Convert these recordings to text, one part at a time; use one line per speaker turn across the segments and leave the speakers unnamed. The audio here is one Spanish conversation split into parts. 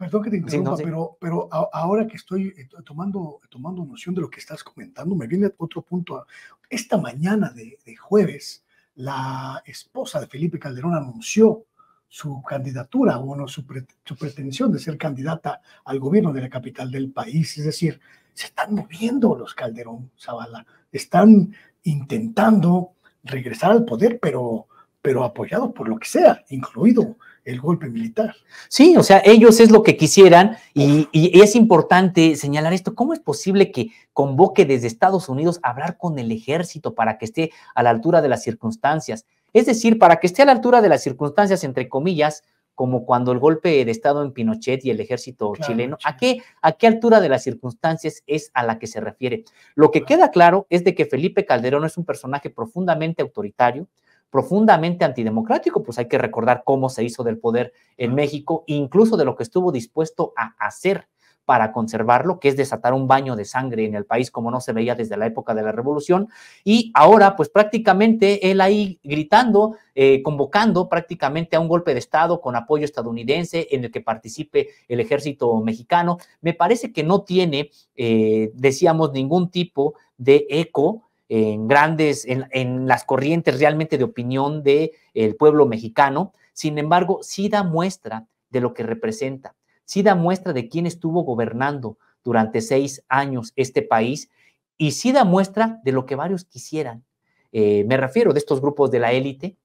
Perdón que te interrumpa, pero, pero ahora que estoy eh, tomando, tomando noción de lo que estás comentando, me viene otro punto. Esta mañana de, jueves, la esposa de Felipe Calderón anunció su candidatura, bueno, su, su, pretensión de ser candidata al gobierno de la capital del país. Es decir, se están moviendo los Calderón Zavala, están intentando regresar al poder, pero, pero apoyados por lo que sea, incluido el golpe militar.
Sí, o sea, ellos es lo que quisieran y, es importante señalar esto. ¿Cómo es posible que convoque desde Estados Unidos a hablar con el ejército para que esté a la altura de las circunstancias? Es decir, para que esté a la altura de las circunstancias, entre comillas, como cuando el golpe de Estado en Pinochet y el ejército chileno, ¿a qué, ¿a qué altura de las circunstancias es a la que se refiere? Lo que queda claro es de que Felipe Calderón es un personaje profundamente autoritario, profundamente antidemocrático, pues hay que recordar cómo se hizo del poder en México, incluso de lo que estuvo dispuesto a hacer para conservarlo, que es desatar un baño de sangre en el país como no se veía desde la época de la revolución. Y ahora, pues prácticamente él ahí gritando, eh, convocando prácticamente a un golpe de Estado con apoyo estadounidense en el que participe el ejército mexicano, me parece que no tiene, eh, decíamos, ningún tipo de eco en grandes, en, las corrientes realmente de opinión del pueblo mexicano. Sin embargo, sí da muestra de lo que representa, sí da muestra de quién estuvo gobernando durante seis años este país y sí da muestra de lo que varios quisieran. Eh, me refiero de estos grupos de la élite,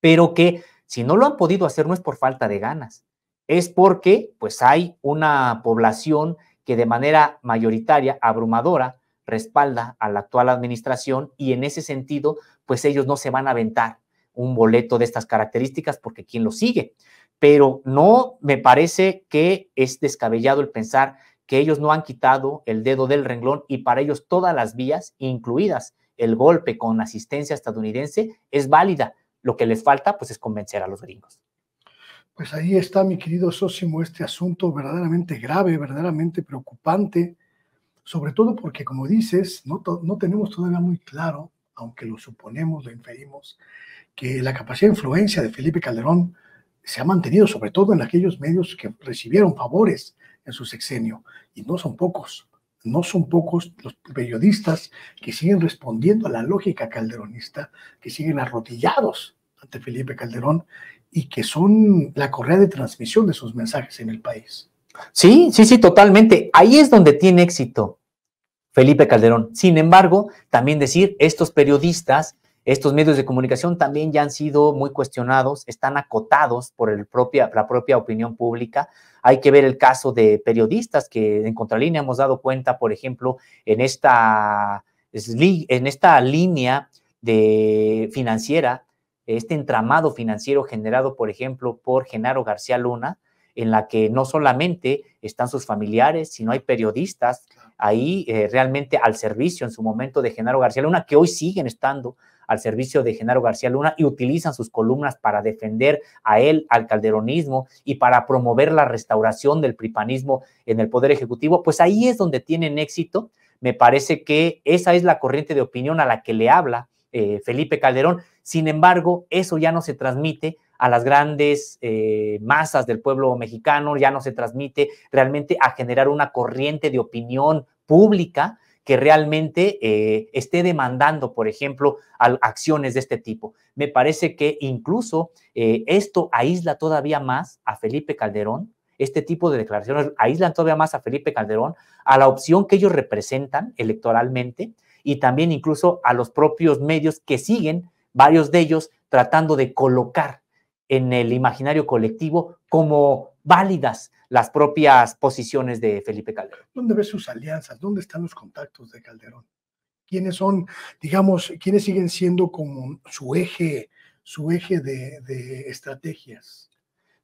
pero que si no lo han podido hacer no es por falta de ganas, es porque pues hay una población que de manera mayoritaria, abrumadora, respalda a la actual administración y en ese sentido, pues ellos no se van a aventar un boleto de estas características porque quién lo sigue. Pero no me parece que es descabellado el pensar que ellos no han quitado el dedo del renglón y para ellos todas las vías, incluidas el golpe con asistencia estadounidense, es válida. Lo que les falta, pues, es convencer a los gringos.
Pues ahí está, mi querido sócimo este asunto verdaderamente grave, verdaderamente preocupante sobre todo porque, como dices, no, no tenemos todavía muy claro, aunque lo suponemos, lo inferimos, que la capacidad de influencia de Felipe Calderón se ha mantenido, sobre todo en aquellos medios que recibieron favores en su sexenio, y no son pocos. No son pocos los periodistas que siguen respondiendo a la lógica calderonista, que siguen arrodillados ante Felipe Calderón y que son la correa de transmisión de sus mensajes en el país.
Sí, sí, sí, totalmente. Ahí es donde tiene éxito Felipe Calderón. Sin embargo, también decir, estos periodistas, estos medios de comunicación también ya han sido muy cuestionados, están acotados por propia, la propia opinión pública. Hay que ver el caso de periodistas que en Contralínea hemos dado cuenta, por ejemplo, en esta, en esta línea de financiera, este entramado financiero generado, por ejemplo, por Genaro García Luna, en la que no solamente están sus familiares, sino hay periodistas ahí eh, realmente al servicio en su momento de Genaro García Luna, que hoy siguen estando al servicio de Genaro García Luna y utilizan sus columnas para defender a él, al calderonismo y para promover la restauración del pripanismo en el Poder Ejecutivo, pues ahí es donde tienen éxito. Me parece que esa es la corriente de opinión a la que le habla eh, Felipe Calderón. Sin embargo, eso ya no se transmite a las grandes eh, masas del pueblo mexicano, ya no se transmite realmente a generar una corriente de opinión pública que realmente eh, esté demandando, por ejemplo, acciones de este tipo. Me parece que incluso eh, esto aísla todavía más a Felipe Calderón, este tipo de declaraciones aíslan todavía más a Felipe Calderón, a la opción que ellos representan electoralmente y también incluso a los propios medios que siguen, varios de ellos, tratando de colocar en el imaginario colectivo como válidas las propias posiciones de Felipe Calderón.
¿Dónde ves sus alianzas? ¿Dónde están los contactos de Calderón? ¿Quiénes son, digamos, quiénes siguen siendo como su eje, su eje de, de estrategias?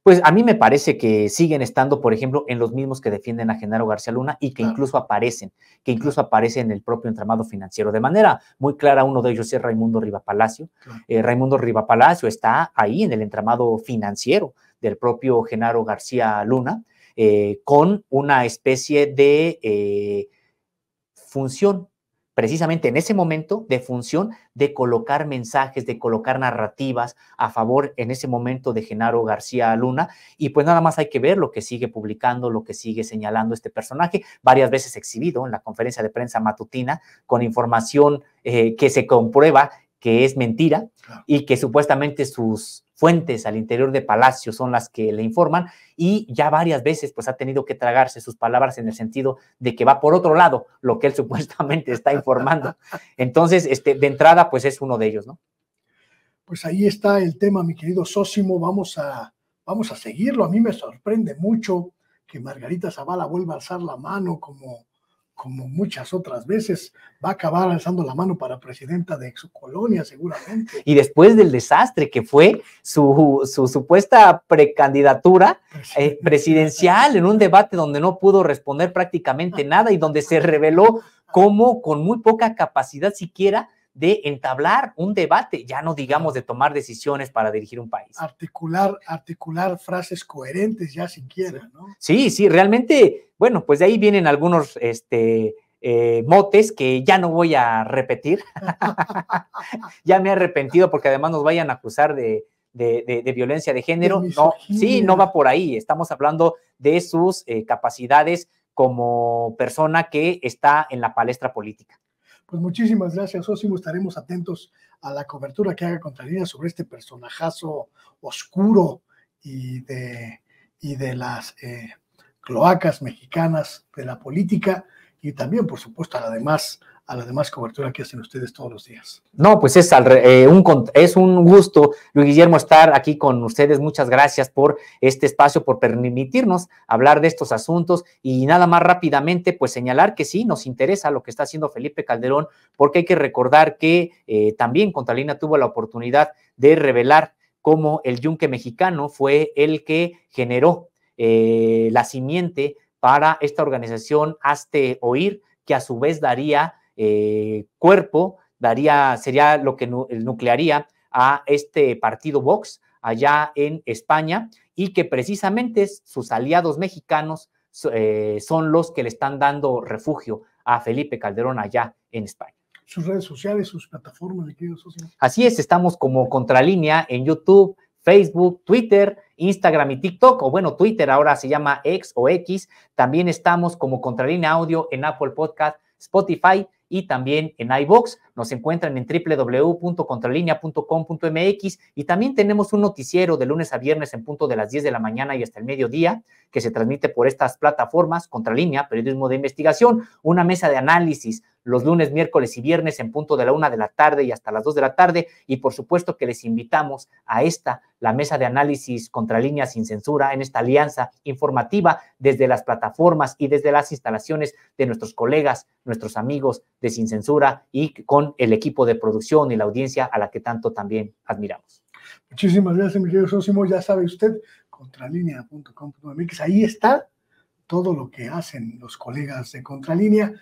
pues a mí me parece que siguen estando, por ejemplo, en los mismos que defienden a Genaro García Luna y que incluso aparecen, que incluso aparecen en el propio entramado financiero. De manera muy clara, uno de ellos es Raimundo Riva Palacio. Eh, Raimundo Riva Palacio está ahí en el entramado financiero del propio Genaro García Luna, eh, con una especie de eh, función precisamente en ese momento de función de colocar mensajes, de colocar narrativas a favor en ese momento de Genaro García Luna. Y pues nada más hay que ver lo que sigue publicando, lo que sigue señalando este personaje, varias veces exhibido en la conferencia de prensa matutina con información eh, que se comprueba que es mentira y que supuestamente sus fuentes al interior de Palacio son las que le informan y ya varias veces pues ha tenido que tragarse sus palabras en el sentido de que va por otro lado lo que él supuestamente está informando. Entonces, este, de entrada pues es uno de ellos, ¿no?
Pues ahí está el tema, mi querido Sósimo, vamos a, vamos a seguirlo. A mí me sorprende mucho que Margarita Zavala vuelva a alzar la mano como como muchas otras veces, va a acabar alzando la mano para presidenta de su colonia, seguramente.
Y después del desastre que fue su, su supuesta precandidatura eh, presidencial en un debate donde no pudo responder prácticamente nada y donde se reveló ah. como con muy poca capacidad siquiera de entablar un debate, ya no digamos de tomar decisiones para dirigir un país.
Articular, articular frases coherentes ya siquiera, ¿no?
Sí, sí, realmente, bueno, pues de ahí vienen algunos, este, eh, motes que ya no voy a repetir. ya me he arrepentido porque además nos vayan a acusar de, violencia de género. no, sí, no va por ahí. Estamos hablando de sus eh, capacidades como persona que está en la palestra política.
Pues muchísimas gracias, Osimo. Estaremos atentos a la cobertura que haga Contralina sobre este personajazo oscuro y de, las eh, cloacas mexicanas de la política y también, por supuesto, a la demás la demás cobertura que hacen ustedes todos los días.
No, pues es, eh, un, es un gusto, Luis Guillermo, estar aquí con ustedes. Muchas gracias por este espacio, por permitirnos hablar de estos asuntos y nada más rápidamente, pues señalar que sí, nos interesa lo que está haciendo Felipe Calderón, porque hay que recordar que eh, también Contalina tuvo la oportunidad de revelar cómo el yunque mexicano fue el que generó eh, la simiente para esta organización Hazte Oír, que a su vez daría eh, cuerpo daría, sería lo que nuclearía a este partido Vox allá en España y que precisamente sus aliados mexicanos eh, son los que le están dando refugio a Felipe Calderón allá en
España. Sus redes sociales, sus plataformas, de
Así es, estamos como Contralínea en YouTube, Facebook, Twitter, Instagram y TikTok, o bueno, Twitter ahora se llama X o X. También estamos como Contralínea Audio en Apple Podcast, Spotify y también en iBox. Nos encuentran en www.contralinea.com.mx y también tenemos un noticiero de lunes a viernes en punto de las 10 de la mañana y hasta el mediodía que se transmite por estas plataformas, Contralínea, Periodismo de Investigación, una mesa de análisis, los lunes, miércoles y viernes en punto de la una de la tarde y hasta las dos de la tarde. Y por supuesto que les invitamos a esta, la mesa de análisis contra sin censura, en esta alianza informativa desde las plataformas y desde las instalaciones de nuestros colegas, nuestros amigos de Sin Censura y con el equipo de producción y la audiencia a la que tanto también admiramos.
Muchísimas gracias, mi Sosimo. Ya sabe usted, contralínea.com.mx, ahí está todo lo que hacen los colegas de Contralínea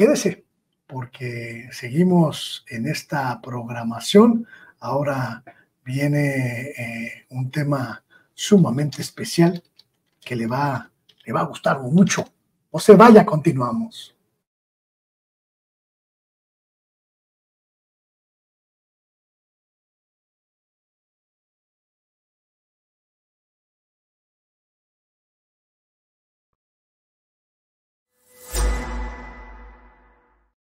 quédese, porque seguimos en esta programación. Ahora viene eh, un tema sumamente especial que le va, le va a gustar mucho. O se vaya, continuamos.